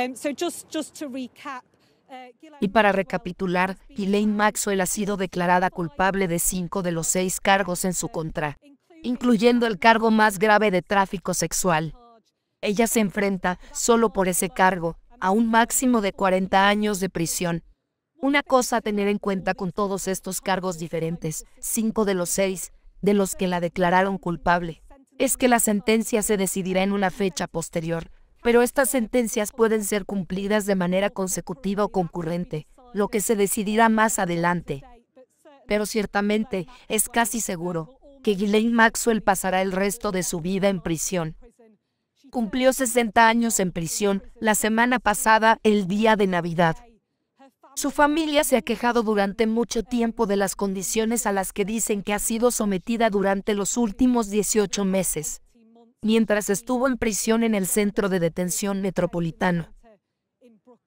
Uh, y para recapitular, Elaine Maxwell ha sido declarada culpable de cinco de los seis cargos en su uh, contra, incluyendo el cargo más grave de tráfico sexual. Ella se enfrenta, solo por ese cargo, a un máximo de 40 años de prisión. Una cosa a tener en cuenta con todos estos cargos diferentes, cinco de los seis, de los que la declararon culpable, es que la sentencia se decidirá en una fecha posterior, pero estas sentencias pueden ser cumplidas de manera consecutiva o concurrente, lo que se decidirá más adelante. Pero ciertamente es casi seguro que Ghislaine Maxwell pasará el resto de su vida en prisión. Cumplió 60 años en prisión la semana pasada, el día de Navidad. Su familia se ha quejado durante mucho tiempo de las condiciones a las que dicen que ha sido sometida durante los últimos 18 meses mientras estuvo en prisión en el centro de detención metropolitano,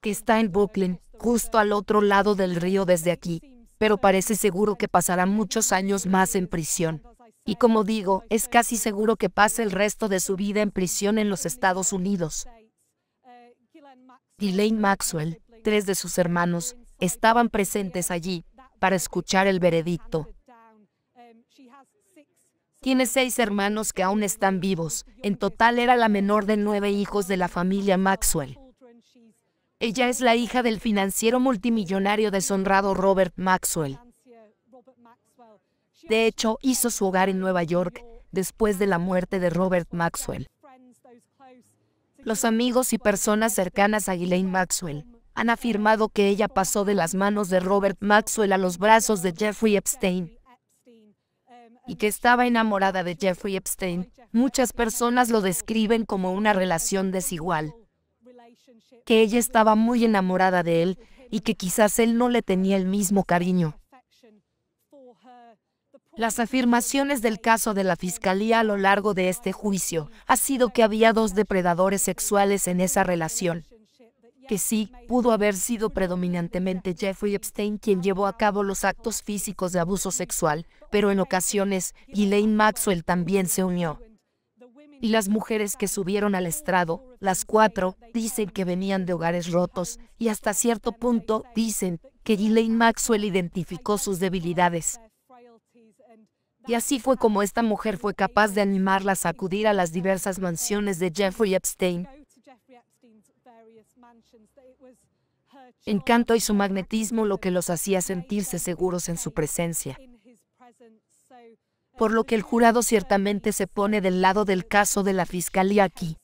que está en Brooklyn, justo al otro lado del río desde aquí, pero parece seguro que pasará muchos años más en prisión. Y como digo, es casi seguro que pase el resto de su vida en prisión en los Estados Unidos. Dylan Maxwell, tres de sus hermanos, estaban presentes allí para escuchar el veredicto. Tiene seis hermanos que aún están vivos. En total era la menor de nueve hijos de la familia Maxwell. Ella es la hija del financiero multimillonario deshonrado Robert Maxwell. De hecho, hizo su hogar en Nueva York después de la muerte de Robert Maxwell. Los amigos y personas cercanas a Ghislaine Maxwell han afirmado que ella pasó de las manos de Robert Maxwell a los brazos de Jeffrey Epstein, y que estaba enamorada de Jeffrey Epstein, muchas personas lo describen como una relación desigual, que ella estaba muy enamorada de él y que quizás él no le tenía el mismo cariño. Las afirmaciones del caso de la Fiscalía a lo largo de este juicio ha sido que había dos depredadores sexuales en esa relación que sí pudo haber sido predominantemente Jeffrey Epstein quien llevó a cabo los actos físicos de abuso sexual, pero en ocasiones Ghislaine Maxwell también se unió. Y las mujeres que subieron al estrado, las cuatro, dicen que venían de hogares rotos y hasta cierto punto dicen que Ghislaine Maxwell identificó sus debilidades. Y así fue como esta mujer fue capaz de animarlas a acudir a las diversas mansiones de Jeffrey Epstein, encanto y su magnetismo lo que los hacía sentirse seguros en su presencia. Por uh, lo que el jurado ciertamente se pone del lado del caso de la fiscalía aquí.